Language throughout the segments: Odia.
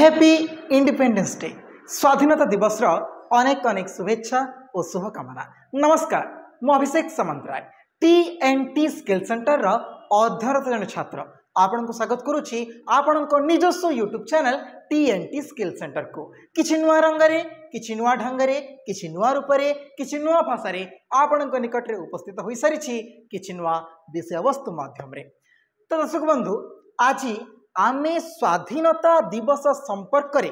हैप्पी इंडिपेंडेंस डे स्वाधीनता दिवस अनेक अनेक शुभेच्छा और शुभकामना नमस्कार मु Abhishek Samantaray T and T skill centre अधरत जन छात्र आपण को स्वागत करुच्ची आपण निजस्व YouTube channel T and T skill centre को किसी नुआ रंग से किसी नुआ ढंग से किसी नुआ रूप से किसी नुआ भाषा आपण निकट में उपस्थित हो सारी किसी नुआ विषय वस्तु मध्यम तो दर्शक बंधु आज ଆମେ ସ୍ୱାଧୀନତା ଦିବସ ସମ୍ପର୍କରେ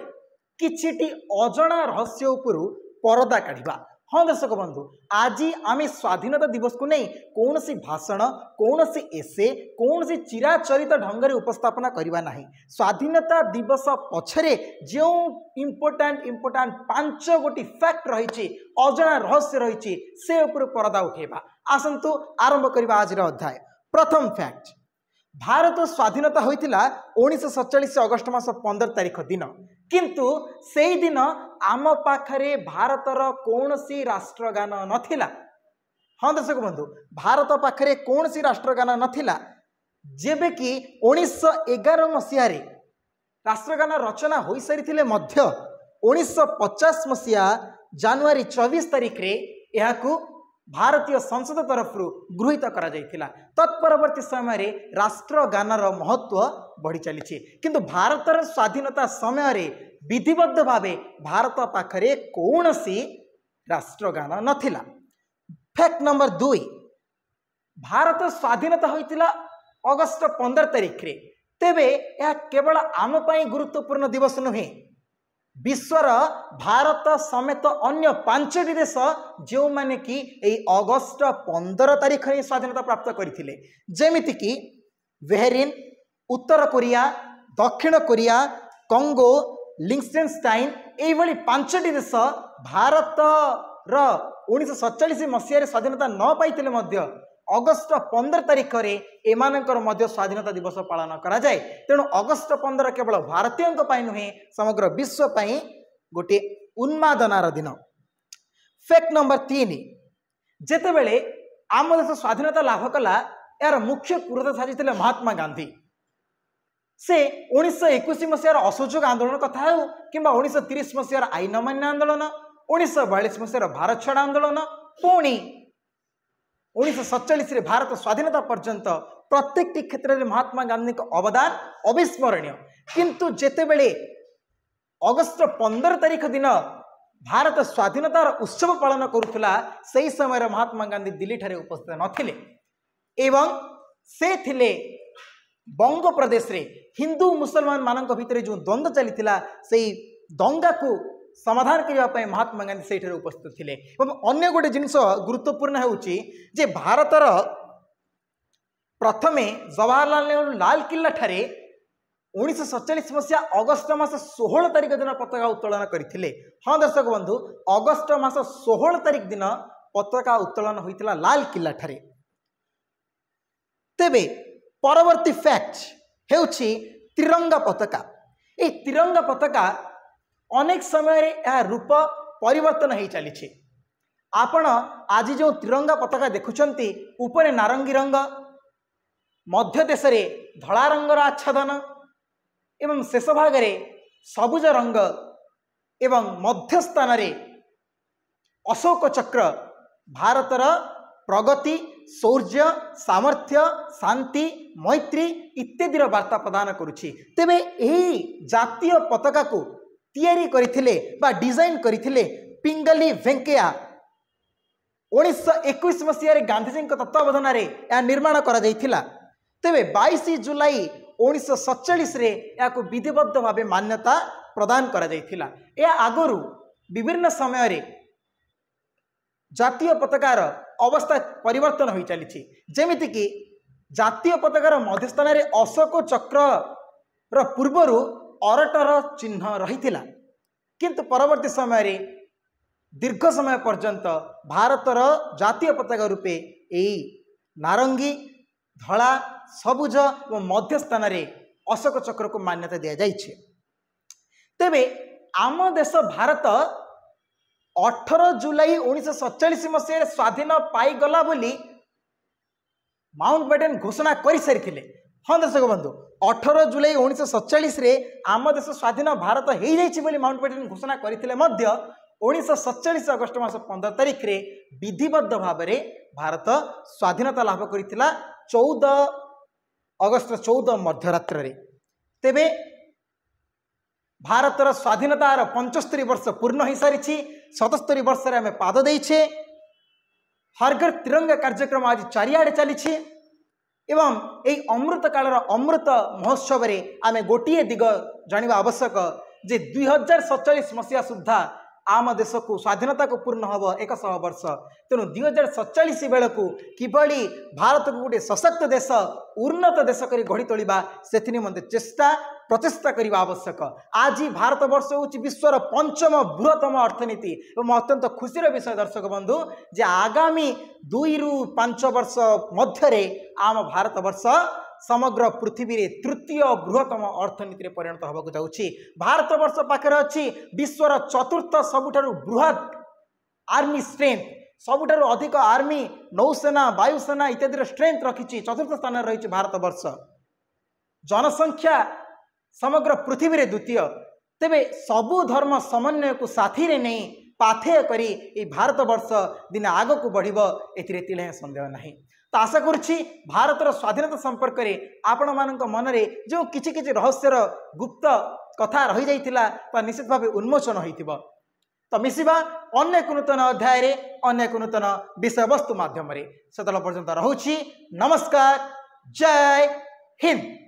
କିଛିଟି ଅଜଣା ରହସ୍ୟ ଉପରୁ ପରଦା କାଢ଼ିବା ହଁ ଦର୍ଶକ ବନ୍ଧୁ ଆଜି ଆମେ ସ୍ୱାଧୀନତା ଦିବସକୁ ନେଇ କୌଣସି ଭାଷଣ କୌଣସି ଏସେ କୌଣସି ଚିରାଚରିତ ଢଙ୍ଗରେ ଉପସ୍ଥାପନା କରିବା ନାହିଁ ସ୍ୱାଧୀନତା ଦିବସ ପଛରେ ଯେଉଁ ଇମ୍ପୋର୍ଟାଣ୍ଟ ଇମ୍ପୋର୍ଟାଣ୍ଟ ପାଞ୍ଚ ଗୋଟି ଫ୍ୟାକ୍ଟ ରହିଛି ଅଜଣା ରହସ୍ୟ ରହିଛି ସେ ଉପରୁ ପରଦା ଉଠାଇବା ଆସନ୍ତୁ ଆରମ୍ଭ କରିବା ଆଜିର ଅଧ୍ୟାୟ ପ୍ରଥମ ଫ୍ୟାକ୍ଟ ଭାରତ ସ୍ୱାଧୀନତା ହୋଇଥିଲା ଉଣେଇଶହ ସତଚାଳିଶ ଅଗଷ୍ଟ ମାସ ପନ୍ଦର ତାରିଖ ଦିନ କିନ୍ତୁ ସେଇଦିନ ଆମ ପାଖରେ ଭାରତର କୌଣସି ରାଷ୍ଟ୍ରଗାନ ନଥିଲା ହଁ ଦର୍ଶକ ବନ୍ଧୁ ଭାରତ ପାଖରେ କୌଣସି ରାଷ୍ଟ୍ରଗାନ ନଥିଲା ଯେବେକି ଉଣେଇଶହ ଏଗାର ମସିହାରେ ରାଷ୍ଟ୍ରଗାନ ରଚନା ହୋଇସାରିଥିଲେ ମଧ୍ୟ ଉଣେଇଶହ ପଚାଶ ମସିହା ଜାନୁଆରୀ ଚବିଶ ତାରିଖରେ ଏହାକୁ ଭାରତୀୟ ସଂସଦ ତରଫରୁ ଗୃହୀତ କରାଯାଇଥିଲା ତତ୍ପରବର୍ତ୍ତୀ ସମୟରେ ରାଷ୍ଟ୍ରଗାନର ମହତ୍ଵ ବଢ଼ି ଚାଲିଛି କିନ୍ତୁ ଭାରତର ସ୍ୱାଧୀନତା ସମୟରେ ବିଧିବଦ୍ଧ ଭାବେ ଭାରତ ପାଖରେ କୌଣସି ରାଷ୍ଟ୍ରଗାନ ନଥିଲା ଫ୍ୟାକ୍ଟ ନମ୍ବର ଦୁଇ ଭାରତ ସ୍ୱାଧୀନତା ହୋଇଥିଲା ଅଗଷ୍ଟ ପନ୍ଦର ତାରିଖରେ ତେବେ ଏହା କେବଳ ଆମ ପାଇଁ ଗୁରୁତ୍ୱପୂର୍ଣ୍ଣ ଦିବସ ନୁହେଁ ବିଶ୍ୱର ଭାରତ ସମେତ ଅନ୍ୟ ପାଞ୍ଚଟି ଦେଶ ଯେଉଁମାନେ କି ଏଇ ଅଗଷ୍ଟ ପନ୍ଦର ତାରିଖରେ ସ୍ୱାଧୀନତା ପ୍ରାପ୍ତ କରିଥିଲେ ଯେମିତିକି ବେହେରିନ୍ ଉତ୍ତର କୋରିଆ ଦକ୍ଷିଣ କୋରିଆ କଙ୍ଗୋ ଲିଙ୍ଗଷ୍ଟେନଷ୍ଟାଇନ୍ ଏଇଭଳି ପାଞ୍ଚଟି ଦେଶ ଭାରତର ଉଣେଇଶହ ସତଚାଳିଶ ମସିହାରେ ସ୍ୱାଧୀନତା ନ ପାଇଥିଲେ ମଧ୍ୟ ଅଗଷ୍ଟ ପନ୍ଦର ତାରିଖରେ ଏମାନଙ୍କର ମଧ୍ୟ ସ୍ୱାଧୀନତା ଦିବସ ପାଳନ କରାଯାଏ ତେଣୁ ଅଗଷ୍ଟ ପନ୍ଦର କେବଳ ଭାରତୀୟଙ୍କ ପାଇଁ ନୁହେଁ ସମଗ୍ର ବିଶ୍ୱ ପାଇଁ ଗୋଟିଏ ଉନ୍ମାଦନାର ଦିନ ଫ୍ୟାକ୍ଟ ନମ୍ବର ତିନି ଯେତେବେଳେ ଆମ ଦେଶ ସ୍ୱାଧୀନତା ଲାଭ କଲା ଏହାର ମୁଖ୍ୟ କୁରତା ସାଜିଥିଲେ ମହାତ୍ମା ଗାନ୍ଧୀ ସେ ଉଣେଇଶହ ଏକୋଇଶ ମସିହାର ଅସହଯୋଗ ଆନ୍ଦୋଳନ କଥା ହେଉ କିମ୍ବା ଉଣେଇଶହ ତିରିଶ ମସିହାର ଆଇନ ମାନ୍ୟ ଆନ୍ଦୋଳନ ଉଣେଇଶହ ବୟାଳିଶ ମସିହାର ଭାରତ ଛଡ଼ା ଆନ୍ଦୋଳନ ପୁଣି ଉଣେଇଶହ ସତଚାଳିଶରେ ଭାରତ ସ୍ୱାଧୀନତା ପର୍ଯ୍ୟନ୍ତ ପ୍ରତ୍ୟେକଟି କ୍ଷେତ୍ରରେ ମହାତ୍ମା ଗାନ୍ଧୀଙ୍କ ଅବଦାନ ଅବିସ୍ମରଣୀୟ କିନ୍ତୁ ଯେତେବେଳେ ଅଗଷ୍ଟ ପନ୍ଦର ତାରିଖ ଦିନ ଭାରତ ସ୍ୱାଧୀନତାର ଉତ୍ସବ ପାଳନ କରୁଥିଲା ସେହି ସମୟରେ ମହାତ୍ମା ଗାନ୍ଧୀ ଦିଲ୍ଲୀଠାରେ ଉପସ୍ଥିତ ନଥିଲେ ଏବଂ ସେ ଥିଲେ ବଙ୍ଗପ୍ରଦେଶରେ ହିନ୍ଦୁ ମୁସଲମାନମାନଙ୍କ ଭିତରେ ଯେଉଁ ଦ୍ୱନ୍ଦ୍ୱ ଚାଲିଥିଲା ସେଇ ଦଙ୍ଗାକୁ ସମାଧାନ କରିବା ପାଇଁ ମହାତ୍ମା ଗାନ୍ଧୀ ସେଇଠାରେ ଉପସ୍ଥିତ ଥିଲେ ଏବଂ ଅନ୍ୟ ଗୋଟିଏ ଜିନିଷ ଗୁରୁତ୍ୱପୂର୍ଣ୍ଣ ହେଉଛି ଯେ ଭାରତର ପ୍ରଥମେ ଜବାହରଲାଲ ନେହେରୁ ଲାଲକିଲ୍ଲା ଠାରେ ଉଣେଇଶହ ସତଚାଳିଶ ମସିହା ଅଗଷ୍ଟ ମାସ ଷୋହଳ ତାରିଖ ଦିନ ପତାକା ଉତ୍ତୋଳନ କରିଥିଲେ ହଁ ଦର୍ଶକ ବନ୍ଧୁ ଅଗଷ୍ଟ ମାସ ଷୋହଳ ତାରିଖ ଦିନ ପତାକା ଉତ୍ତୋଳନ ହୋଇଥିଲା ଲାଲକିଲ୍ଲା ଠାରେ ତେବେ ପରବର୍ତ୍ତୀ ଫ୍ୟାକ୍ଟ ହେଉଛି ତ୍ରିରଙ୍ଗା ପତାକା ଏହି ତ୍ରିରଙ୍ଗା ପତାକା ଅନେକ ସମୟରେ ଏହା ରୂପ ପରିବର୍ତ୍ତନ ହୋଇଚାଲିଛି ଆପଣ ଆଜି ଯେଉଁ ତ୍ରିରଙ୍ଗା ପତାକା ଦେଖୁଛନ୍ତି ଉପରେ ନାରଙ୍ଗୀ ରଙ୍ଗ ମଧ୍ୟ ଦେଶରେ ଧଳା ରଙ୍ଗର ଆଚ୍ଛାଦନ ଏବଂ ଶେଷ ଭାଗରେ ସବୁଜ ରଙ୍ଗ ଏବଂ ମଧ୍ୟ ସ୍ଥାନରେ ଅଶୋକ ଚକ୍ର ଭାରତର ପ୍ରଗତି ଶୌର୍ଯ୍ୟ ସାମର୍ଥ୍ୟ ଶାନ୍ତି ମୈତ୍ରୀ ଇତ୍ୟାଦିର ବାର୍ତ୍ତା ପ୍ରଦାନ କରୁଛି ତେବେ ଏହି ଜାତୀୟ ପତାକାକୁ ତିଆରି କରିଥିଲେ ବା ଡିଜାଇନ୍ କରିଥିଲେ ପିଙ୍ଗଲି ଭେଙ୍କେୟା ଉଣେଇଶହ ଏକୋଇଶ ମସିହାରେ ଗାନ୍ଧୀଜୀଙ୍କ ତତ୍ତ୍ୱାବଧାନରେ ଏହା ନିର୍ମାଣ କରାଯାଇଥିଲା ତେବେ ବାଇଶ ଜୁଲାଇ ଉଣେଇଶହ ସତଚାଳିଶରେ ଏହାକୁ ବିଧିବଦ୍ଧ ଭାବେ ମାନ୍ୟତା ପ୍ରଦାନ କରାଯାଇଥିଲା ଏହା ଆଗରୁ ବିଭିନ୍ନ ସମୟରେ ଜାତୀୟ ପତାକାର ଅବସ୍ଥା ପରିବର୍ତ୍ତନ ହୋଇଚାଲିଛି ଯେମିତିକି ଜାତୀୟ ପତାକାର ମଧ୍ୟସ୍ଥାନରେ ଅଶୋକ ଚକ୍ରର ପୂର୍ବରୁ ଅରଟର ଚିହ୍ନ ରହିଥିଲା କିନ୍ତୁ ପରବର୍ତ୍ତୀ ସମୟରେ ଦୀର୍ଘ ସମୟ ପର୍ଯ୍ୟନ୍ତ ଭାରତର ଜାତୀୟ ପତାକା ରୂପେ ଏଇ ନାରଙ୍ଗୀ ଧଳା ସବୁଜ ଏବଂ ମଧ୍ୟ ସ୍ଥାନରେ ଅଶୋକ ଚକ୍ରକୁ ମାନ୍ୟତା ଦିଆଯାଇଛି ତେବେ ଆମ ଦେଶ ଭାରତ ଅଠର ଜୁଲାଇ ଉଣେଇଶହ ସତଚାଳିଶ ମସିହାରେ ସ୍ଵାଧୀନ ପାଇଗଲା ବୋଲି ମାଉଣ୍ଟ ବେଡେନ୍ ଘୋଷଣା କରିସାରିଥିଲେ ହଁ ଦର୍ଶକ ବନ୍ଧୁ ଅଠର ଜୁଲାଇ ଉଣେଇଶହ ସତଚାଳିଶରେ ଆମ ଦେଶ ସ୍ୱାଧୀନ ଭାରତ ହୋଇଯାଇଛି ବୋଲି ମାଉଣ୍ଟ ବେଟେନ୍ ଘୋଷଣା କରିଥିଲେ ମଧ୍ୟ ଉଣେଇଶହ ସତଚାଳିଶ ଅଗଷ୍ଟ ମାସ ପନ୍ଦର ତାରିଖରେ ବିଧିବଦ୍ଧ ଭାବରେ ଭାରତ ସ୍ୱାଧୀନତା ଲାଭ କରିଥିଲା ଚଉଦ ଅଗଷ୍ଟ ଚଉଦ ମଧ୍ୟରାତ୍ରରେ ତେବେ ଭାରତର ସ୍ୱାଧୀନତାର ପଞ୍ଚସ୍ତରୀ ବର୍ଷ ପୂର୍ଣ୍ଣ ହୋଇସାରିଛି ସତସ୍ତରୀ ବର୍ଷରେ ଆମେ ପାଦ ଦେଇଛେ ହରଗର ତ୍ରିରଙ୍ଗା କାର୍ଯ୍ୟକ୍ରମ ଆଜି ଚାରିଆଡ଼େ ଚାଲିଛି ଏବଂ ଏହି ଅମୃତ କାଳର ଅମୃତ ମହୋତ୍ସବରେ ଆମେ ଗୋଟିଏ ଦିଗ ଜାଣିବା ଆବଶ୍ୟକ ଯେ ଦୁଇହଜାର ସତଚାଳିଶ ମସିହା ସୁଦ୍ଧା ଆମ ଦେଶକୁ ସ୍ୱାଧୀନତାକୁ ପୂର୍ଣ୍ଣ ହେବ ଏକଶହ ବର୍ଷ ତେଣୁ ଦୁଇ ହଜାର ସତଚାଳିଶ ବେଳକୁ କିଭଳି ଭାରତକୁ ଗୋଟିଏ ସଶକ୍ତ ଦେଶ ଉନ୍ନତ ଦେଶ କରି ଗଢ଼ି ତୋଳିବା ସେଥି ନିମନ୍ତେ ଚେଷ୍ଟା ପ୍ରଚେଷ୍ଟା କରିବା ଆବଶ୍ୟକ ଆଜି ଭାରତବର୍ଷ ହେଉଛି ବିଶ୍ୱର ପଞ୍ଚମ ବୃହତ୍ତମ ଅର୍ଥନୀତି ଏବଂ ଅତ୍ୟନ୍ତ ଖୁସିର ବିଷୟ ଦର୍ଶକ ବନ୍ଧୁ ଯେ ଆଗାମୀ ଦୁଇରୁ ପାଞ୍ଚ ବର୍ଷ ମଧ୍ୟରେ ଆମ ଭାରତବର୍ଷ समग्र पृथ्वी तृतीय बृहतम अर्थनीति परिणत हेर्नु जान्छ भारतवर्ष पाखेर अहिले विश्वर चतुर्थ सबुठु बृहत आर्मी स्ट्रेङ सबुठु अधिक आर्मी नौसेना वायुसेना इत्यादि र स्ट्रेङ र चतुर्थ स्थान जनसंख्या समग्र पृथ्वी द्वितीय तेबै सबु धर्म साथी साथीले नै करी ए भारतवर्ष दिन आगको बढी एतिलाई सन्देह नै त आशाकुँछ भारत र स्वाधीनता सम्पर्कले आपण मनले जो कि रहस्य रहस्यर गुप्त कथा रहिरह निश्चित भाव उन्मोचन हुन्छ त मिसिया अनेक नूतन अध्याय अनेक विषय वस्तु माध्यमले त्यो पर्यन्त रुचि नमस्कार जय हिन्द